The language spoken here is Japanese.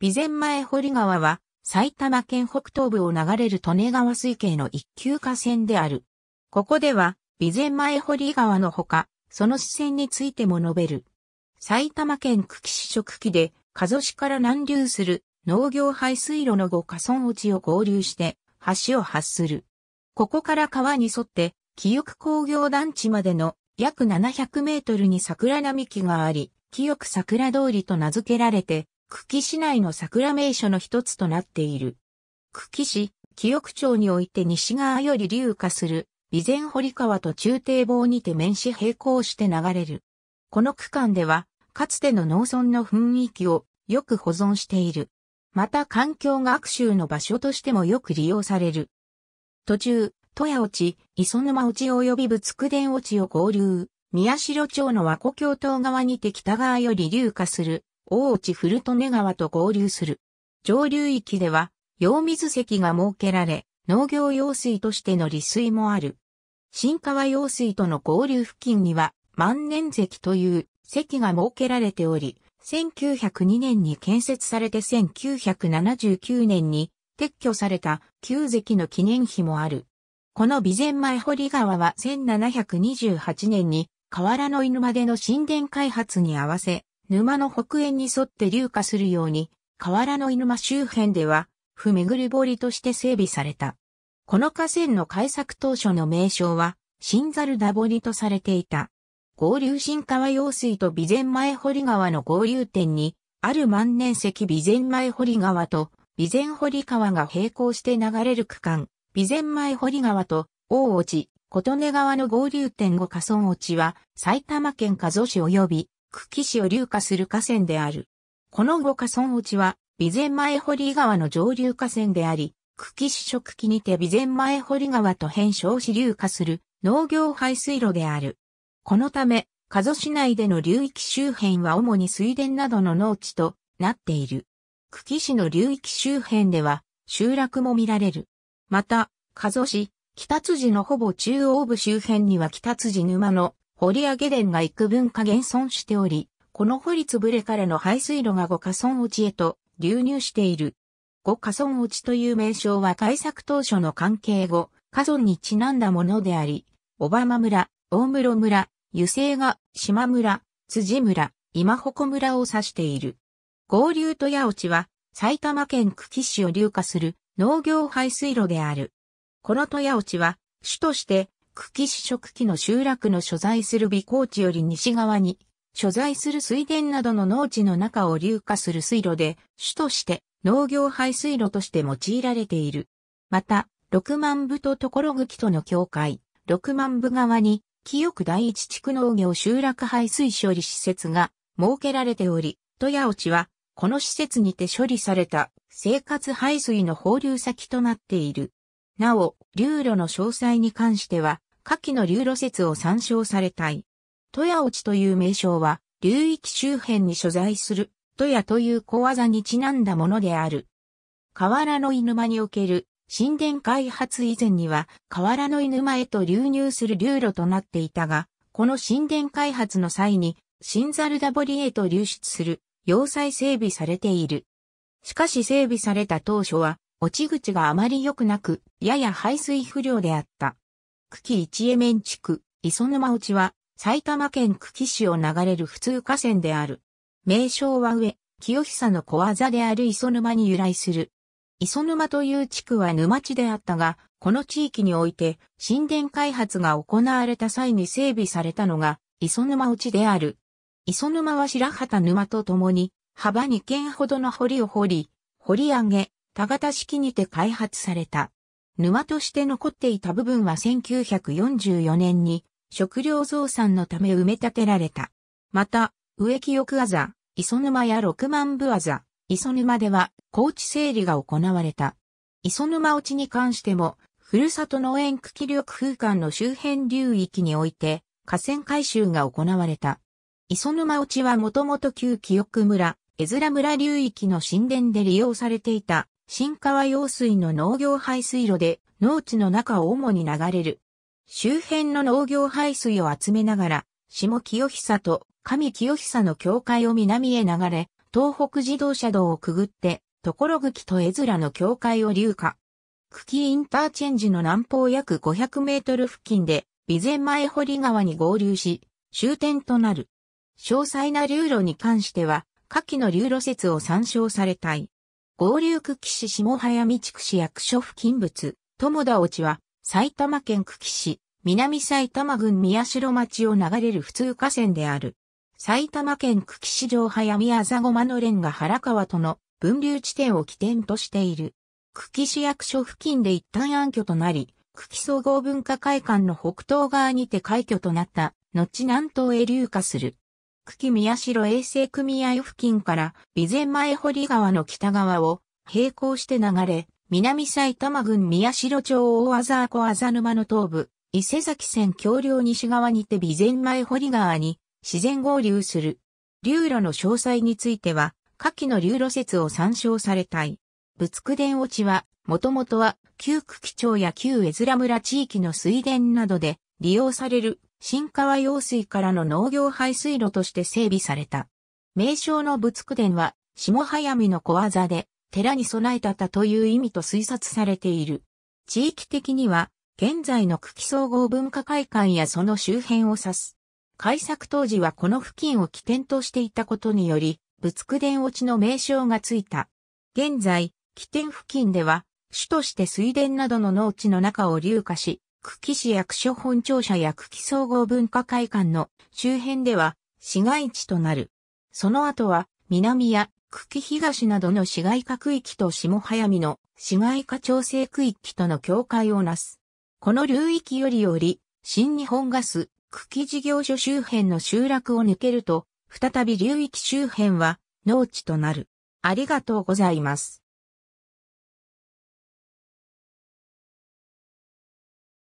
備前前堀川は、埼玉県北東部を流れる利根川水系の一級河川である。ここでは、備前前堀川のほか、その支線についても述べる。埼玉県久喜市初期で、加須市から南流する農業排水路の五河村落ちを合流して、橋を発する。ここから川に沿って、清久工業団地までの約700メートルに桜並木があり、清久桜通りと名付けられて、久喜市内の桜名所の一つとなっている。久喜市、清区町において西側より流下する、備前堀川と中堤防にて面し並行して流れる。この区間では、かつての農村の雰囲気をよく保存している。また環境学習の場所としてもよく利用される。途中、富谷落ち、磯沼落ち及び仏殿落ちを合流、宮代町の和古峡島側にて北側より流下する、大内古利根川と合流する。上流域では、用水石が設けられ、農業用水としての利水もある。新川用水との合流付近には、万年石という石が設けられており、1902年に建設されて1979年に撤去された旧石の記念碑もある。この備前前堀川は1728年に河原の犬までの神殿開発に合わせ沼の北縁に沿って流下するように、河原の沼周辺では、不巡り堀として整備された。この河川の開削当初の名称は、新猿田堀とされていた。合流新川用水と備前前堀川の合流点に、ある万年石備前前堀川と、備前堀川が並行して流れる区間、備前前堀川と、大落ち、琴音川の合流点後下村落ちは、埼玉県加須市及び、久喜市を流下する河川である。この五河村落ちは、備前前堀川の上流河川であり、久喜市初期にて備前前堀川と変小し流下する農業排水路である。このため、加須市内での流域周辺は主に水田などの農地となっている。久喜市の流域周辺では集落も見られる。また、加須市、北辻のほぼ中央部周辺には北辻沼の堀上げ田が幾分か減存しており、この堀ぶれからの排水路が五加村落ちへと流入している。五加村落ちという名称は開作当初の関係後、加村にちなんだものであり、小浜村、大室村、油性が島村、辻村、今鉾村を指している。合流と八落ちは埼玉県久喜市を流下する農業排水路である。この戸屋落ちは主として久喜市食器の集落の所在する美高地より西側に、所在する水田などの農地の中を流下する水路で、主として農業排水路として用いられている。また、六万部と所口との境界、六万部側に、清区第一地区農業集落排水処理施設が設けられており、富屋落ちは、この施設にて処理された生活排水の放流先となっている。なお、流路の詳細に関しては、下記の流路説を参照されたい。富谷落ちという名称は、流域周辺に所在する、富谷という小技にちなんだものである。河原の犬間における、神殿開発以前には、河原の犬間へと流入する流路となっていたが、この神殿開発の際に、新ザルダボリへと流出する、要塞整備されている。しかし整備された当初は、落ち口があまり良くなく、やや排水不良であった。久喜一江面地区、磯沼内は、埼玉県久喜市を流れる普通河川である。名称は上、清久の小技である磯沼に由来する。磯沼という地区は沼地であったが、この地域において、神殿開発が行われた際に整備されたのが、磯沼内である。磯沼は白畑沼と共に、幅2軒ほどの堀を掘り、掘り上げ、田型式にて開発された。沼として残っていた部分は1944年に食料増産のため埋め立てられた。また、植木翼あざ、磯沼や六万部あざ、磯沼では高地整理が行われた。磯沼落ちに関しても、ふるさと農園区気力風間の周辺流域において河川改修が行われた。磯沼落ちはもともと旧記憶村、江面村流域の神殿で利用されていた新川用水の農業排水路で農地の中を主に流れる。周辺の農業排水を集めながら、下清久と上清久の境界を南へ流れ、東北自動車道をくぐって、所口と江面の境界を流下。久喜インターチェンジの南方約500メートル付近で、備前前堀川に合流し、終点となる。詳細な流路に関しては、下記の流路説を参照されたい。合流久喜市下早見地区市役所付近物、友田落ちは、埼玉県久喜市、南埼玉郡宮代町を流れる普通河川である。埼玉県久喜市上早見あざごまの連が原川との分流地点を起点としている。久喜市役所付近で一旦暗挙となり、久喜総合文化会館の北東側にて開挙となった、後南東へ流下する。久喜宮城衛生組合付近から備前前堀川の北側を並行して流れ、南埼玉郡宮城町大字湖あ沼の東部、伊勢崎線橋梁西側にて備前前堀川に自然合流する。流路の詳細については、下記の流路説を参照されたい。仏久殿落ちは、もともとは旧久喜町や旧江面村地域の水田などで利用される新川用水からの農業排水路として整備された。名称の仏区殿は、下早見の小技で、寺に備えたたという意味と推察されている。地域的には、現在の久喜総合文化会館やその周辺を指す。開作当時はこの付近を起点としていたことにより、仏区殿落ちの名称がついた。現在、起点付近では、主として水田などの農地の中を流化し、久喜市役所本庁舎や久喜総合文化会館の周辺では市街地となる。その後は南や久喜東などの市街化区域と下早見の市街化調整区域との境界をなす。この流域よりより、新日本ガス、久喜事業所周辺の集落を抜けると、再び流域周辺は農地となる。ありがとうございます。